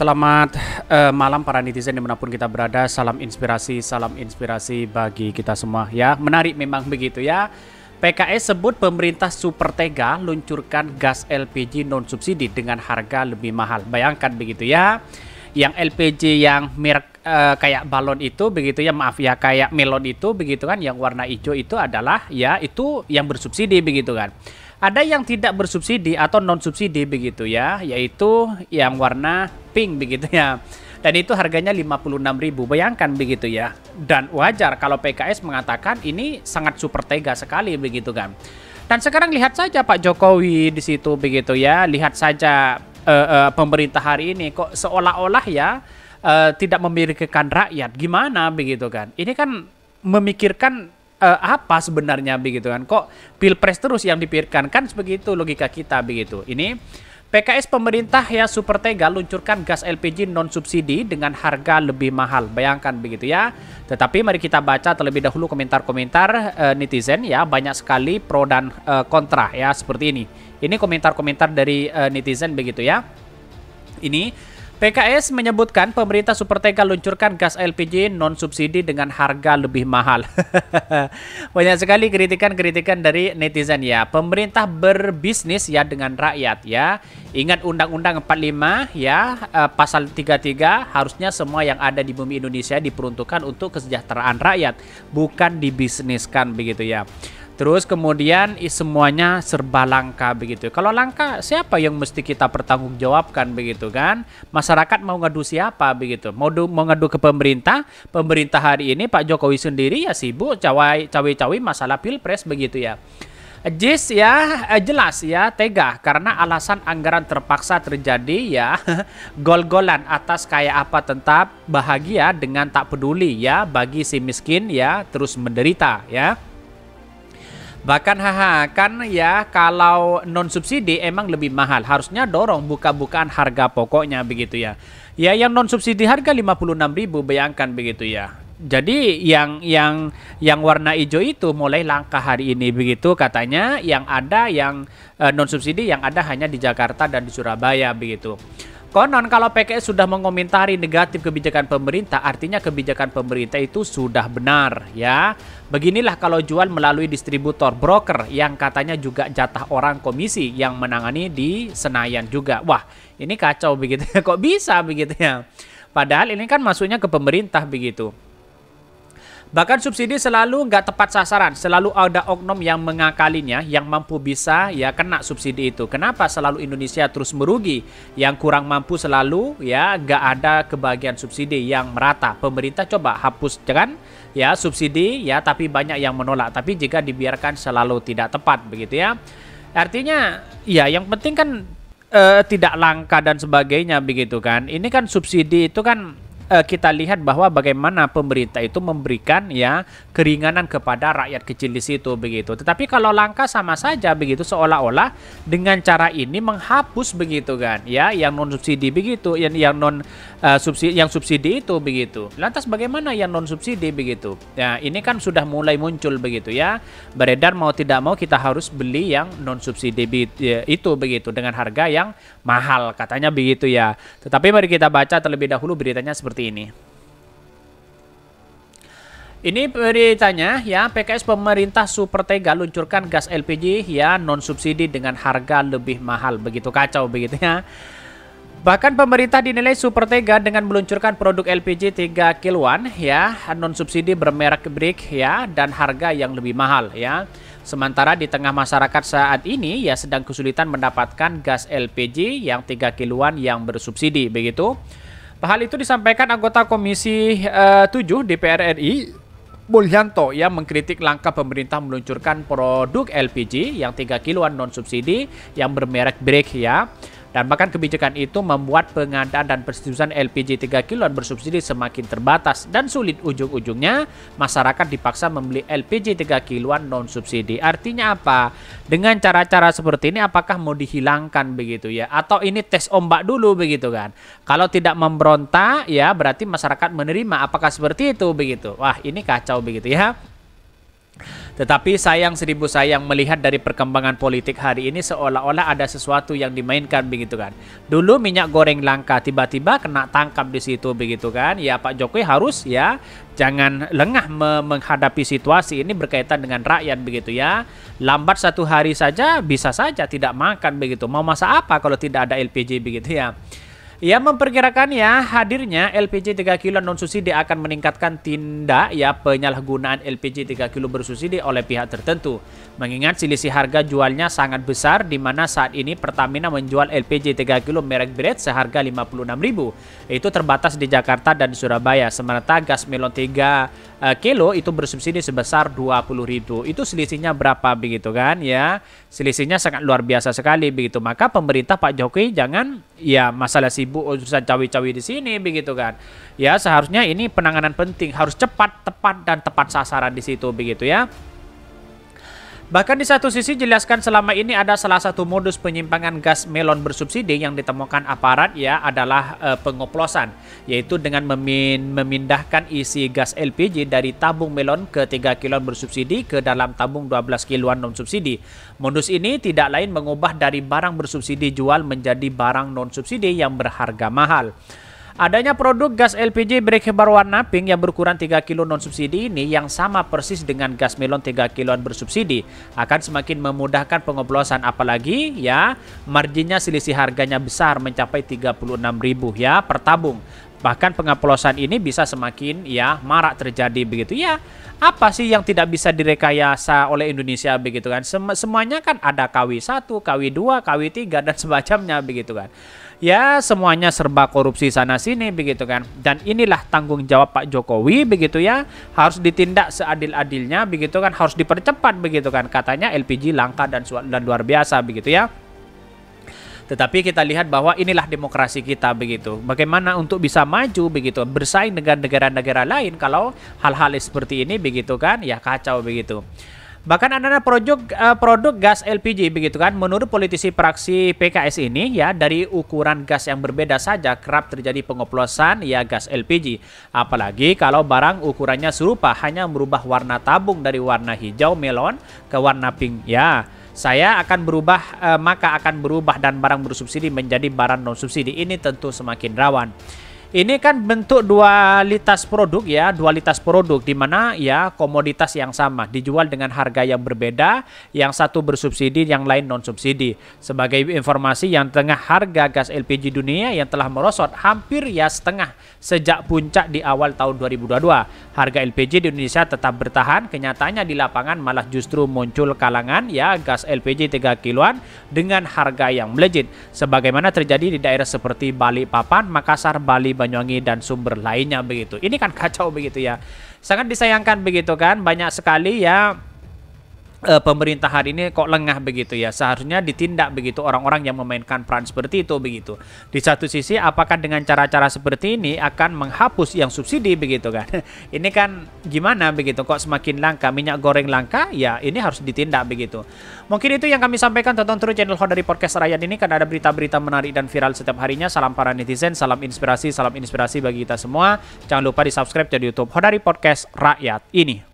Selamat uh, malam para netizen dimanapun kita berada. Salam inspirasi, salam inspirasi bagi kita semua ya. Menarik memang begitu ya. PKS sebut pemerintah super tega luncurkan gas LPG non subsidi dengan harga lebih mahal. Bayangkan begitu ya. Yang LPG yang merek uh, kayak balon itu begitu ya, maaf ya, kayak melon itu begitu kan yang warna hijau itu adalah ya itu yang bersubsidi begitu kan. Ada yang tidak bersubsidi atau non subsidi begitu ya, yaitu yang warna pink begitu ya. Dan itu harganya 56.000. Bayangkan begitu ya. Dan wajar kalau PKS mengatakan ini sangat super tega sekali begitu kan. Dan sekarang lihat saja Pak Jokowi di situ begitu ya. Lihat saja uh, uh, pemerintah hari ini kok seolah-olah ya uh, tidak memikirkan rakyat. Gimana begitu kan? Ini kan memikirkan uh, apa sebenarnya begitu kan? Kok pilpres terus yang dipikirkan kan begitu logika kita begitu. Ini PKS pemerintah ya super tega luncurkan gas LPG non subsidi dengan harga lebih mahal. Bayangkan begitu ya. Tetapi mari kita baca terlebih dahulu komentar-komentar uh, netizen ya banyak sekali pro dan uh, kontra ya seperti ini. Ini komentar-komentar dari uh, netizen begitu ya. Ini PKS menyebutkan pemerintah Supertega luncurkan gas LPG non-subsidi dengan harga lebih mahal. Banyak sekali kritikan-kritikan dari netizen ya. Pemerintah berbisnis ya dengan rakyat ya. Ingat Undang-Undang 45 ya, eh, Pasal 33 harusnya semua yang ada di bumi Indonesia diperuntukkan untuk kesejahteraan rakyat, bukan dibisniskan begitu ya. Terus kemudian semuanya serba langka begitu. Kalau langka siapa yang mesti kita pertanggungjawabkan begitu kan? Masyarakat mau ngadu siapa begitu? Mau mau ngadu ke pemerintah? Pemerintah hari ini Pak Jokowi sendiri ya sibuk cawe-cawe masalah pilpres begitu ya. Jis ya eh, jelas ya tega karena alasan anggaran terpaksa terjadi ya gol-golan atas kayak apa tetap bahagia dengan tak peduli ya bagi si miskin ya terus menderita ya. Bahkan haha kan ya kalau non subsidi emang lebih mahal. Harusnya dorong buka-bukaan harga pokoknya begitu ya. Ya yang non subsidi harga 56.000 bayangkan begitu ya. Jadi yang yang yang warna hijau itu mulai langka hari ini begitu katanya yang ada yang eh, non subsidi yang ada hanya di Jakarta dan di Surabaya begitu. Konon kalau PKS sudah mengomentari negatif kebijakan pemerintah, artinya kebijakan pemerintah itu sudah benar ya. Beginilah kalau jual melalui distributor broker yang katanya juga jatah orang komisi yang menangani di Senayan juga. Wah, ini kacau begitu ya. Kok bisa begitu ya? Padahal ini kan masuknya ke pemerintah begitu. Bahkan subsidi selalu nggak tepat sasaran, selalu ada oknum yang mengakalinya, yang mampu bisa ya kena subsidi itu. Kenapa selalu Indonesia terus merugi? Yang kurang mampu selalu ya nggak ada kebagian subsidi yang merata. Pemerintah coba hapus jangan ya, ya subsidi ya, tapi banyak yang menolak. Tapi jika dibiarkan selalu tidak tepat begitu ya. Artinya ya yang penting kan eh, tidak langka dan sebagainya begitu kan. Ini kan subsidi itu kan uh, kita lihat bahwa bagaimana pemerintah itu memberikan ya keringanan kepada rakyat kecil di situ begitu. Tetapi kalau langkah sama saja begitu seolah-olah dengan cara ini menghapus begitu kan ya yang non subsidi begitu yang yang non uh, eh, subsidi yang subsidi itu begitu. Lantas bagaimana yang non subsidi begitu? Ya ini kan sudah mulai muncul begitu ya. Beredar mau tidak mau kita harus beli yang non subsidi ya, itu begitu dengan harga yang mahal katanya begitu ya. Tetapi mari kita baca terlebih dahulu beritanya seperti seperti ini. Ini beritanya ya, PKS pemerintah super tega luncurkan gas LPG ya non subsidi dengan harga lebih mahal. Begitu kacau begitu ya. Bahkan pemerintah dinilai super tega dengan meluncurkan produk LPG 3 kW ya, non subsidi bermerek brick ya dan harga yang lebih mahal ya. Sementara di tengah masyarakat saat ini ya sedang kesulitan mendapatkan gas LPG yang 3 kiloan yang bersubsidi begitu. Hal itu disampaikan anggota Komisi eh, uh, 7 DPR RI Mulyanto yang mengkritik langkah pemerintah meluncurkan produk LPG yang 3 kiloan non subsidi yang bermerek Break ya dan bahkan kebijakan itu membuat pengadaan dan persetujuan LPG 3 kiloan bersubsidi semakin terbatas dan sulit ujung-ujungnya masyarakat dipaksa membeli LPG 3 kiloan non subsidi. Artinya apa? Dengan cara-cara seperti ini apakah mau dihilangkan begitu ya atau ini tes ombak dulu begitu kan? Kalau tidak memberontak ya berarti masyarakat menerima apakah seperti itu begitu. Wah, ini kacau begitu ya. Tetapi sayang seribu sayang melihat dari perkembangan politik hari ini seolah-olah ada sesuatu yang dimainkan begitu kan. Dulu minyak goreng langka tiba-tiba kena tangkap di situ begitu kan. Ya Pak Jokowi harus ya jangan lengah menghadapi situasi ini berkaitan dengan rakyat begitu ya. Lambat satu hari saja bisa saja tidak makan begitu. Mau masa apa kalau tidak ada LPG begitu ya. Ia memperkirakan ya hadirnya LPG 3 kilo non subsidi akan meningkatkan tindak ya penyalahgunaan LPG 3 kilo bersubsidi oleh pihak tertentu. Mengingat selisih harga jualnya sangat besar di mana saat ini Pertamina menjual LPG 3 kilo merek Brent seharga 56.000. Itu terbatas di Jakarta dan Surabaya. Sementara gas melon 3 Eh, kilo itu bersubsidi sebesar 20.000. Itu selisihnya berapa begitu kan ya? Selisihnya sangat luar biasa sekali begitu. Maka pemerintah Pak Jokowi jangan ya masalah sibuk urusan oh, cawi-cawi di sini begitu kan. Ya seharusnya ini penanganan penting harus cepat, tepat dan tepat sasaran di situ begitu ya. Bahkan di satu sisi jelaskan selama ini ada salah satu modus penyimpangan gas melon bersubsidi yang ditemukan aparat ya adalah e, pengoplosan yaitu dengan memin memindahkan isi gas LPG dari tabung melon ke 3 kilon bersubsidi ke dalam tabung 12 kiloan non subsidi. Modus ini tidak lain mengubah dari barang bersubsidi jual menjadi barang non subsidi yang berharga mahal. Adanya produk gas LPG berikir berwarna pink yang berukuran 3 kilo non-subsidi ini yang sama persis dengan gas melon 3 kiloan bersubsidi akan semakin memudahkan pengoplosan apalagi ya marginnya selisih harganya besar mencapai 36.000 ya per tabung. Bahkan pengaplosan ini bisa semakin ya marak terjadi begitu ya. Apa sih yang tidak bisa direkayasa oleh Indonesia begitu kan? Sem semuanya kan ada KW1, KW2, KW3 dan semacamnya begitu kan. Ya semuanya serba korupsi sana sini begitu kan. Dan inilah tanggung jawab Pak Jokowi begitu ya. Harus ditindak seadil-adilnya begitu kan. Harus dipercepat begitu kan. Katanya LPG langka dan, dan luar biasa begitu ya. Tetapi kita lihat bahwa inilah demokrasi kita begitu. Bagaimana untuk bisa maju begitu, bersaing dengan negara-negara lain kalau hal-hal seperti ini begitu kan, ya kacau begitu. Bahkan ada produk eh, produk gas LPG begitu kan. Menurut politisi praksi PKS ini ya dari ukuran gas yang berbeda saja kerap terjadi pengoplosan ya gas LPG. Apalagi kalau barang ukurannya serupa hanya merubah warna tabung dari warna hijau melon ke warna pink ya. Saya akan berubah, eh, maka akan berubah dan barang bersubsidi menjadi barang non subsidi. Ini tentu semakin rawan. Ini kan bentuk dualitas produk ya, dualitas produk di mana ya komoditas yang sama dijual dengan harga yang berbeda, yang satu bersubsidi, yang lain non subsidi. Sebagai informasi yang tengah harga gas LPG dunia yang telah merosot hampir ya setengah sejak puncak di awal tahun 2022. Harga LPG di Indonesia tetap bertahan, kenyataannya di lapangan malah justru muncul kalangan ya gas LPG 3 kiloan dengan harga yang melejit. Sebagaimana terjadi di daerah seperti Bali, Papan, Makassar, Bali Banyuwangi dan sumber lainnya begitu. Ini kan kacau begitu ya. Sangat disayangkan begitu kan banyak sekali ya Eh, pemerintah hari ini kok lengah begitu ya. Seharusnya ditindak begitu orang-orang yang memainkan peran seperti itu begitu. Di satu sisi apakah dengan cara-cara seperti ini akan menghapus yang subsidi begitu kan. ini kan gimana begitu kok semakin langka minyak goreng langka ya ini harus ditindak begitu. Mungkin itu yang kami sampaikan tonton terus channel Hot dari podcast Rakyat ini karena ada berita-berita menarik dan viral setiap harinya. Salam para netizen, salam inspirasi, salam inspirasi bagi kita semua. Jangan lupa di-subscribe jadi YouTube Hot dari podcast Rakyat ini.